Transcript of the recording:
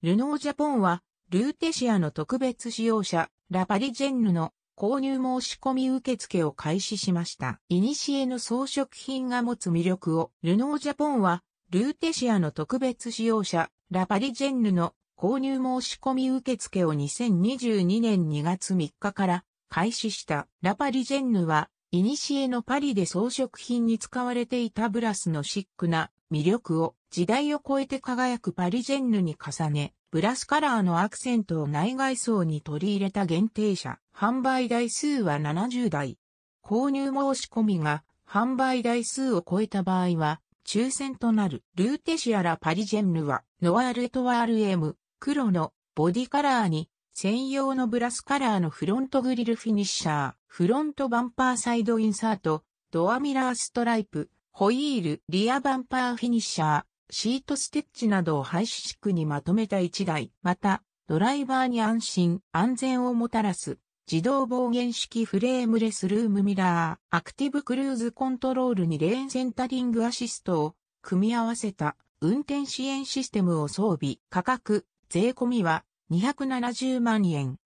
ルノージャポンは、ルーテシアの特別使用車、ラパリジェンヌの購入申し込み受付を開始しました。イニシエの装飾品が持つ魅力を、ルノージャポンは、ルーテシアの特別使用車、ラパリジェンヌの購入申し込み受付を2022年2月3日から開始した。ラパリジェンヌは、エのパリで装飾品に使われていたブラスのシックな魅力を時代を超えて輝くパリジェンヌに重ね、ブラスカラーのアクセントを内外装に取り入れた限定車、販売台数は70台。購入申し込みが販売台数を超えた場合は、抽選となるルーテシアラパリジェンヌは、ノワールエトワールエム、黒のボディカラーに専用のブラスカラーのフロントグリルフィニッシャー、フロントバンパーサイドインサート、ドアミラーストライプ、ホイール、リアバンパーフィニッシャー、シートステッチなどを廃止式にまとめた1台。また、ドライバーに安心、安全をもたらす、自動防減式フレームレスルームミラー、アクティブクルーズコントロールにレーンセンタリングアシストを組み合わせた運転支援システムを装備。価格、税込みは270万円。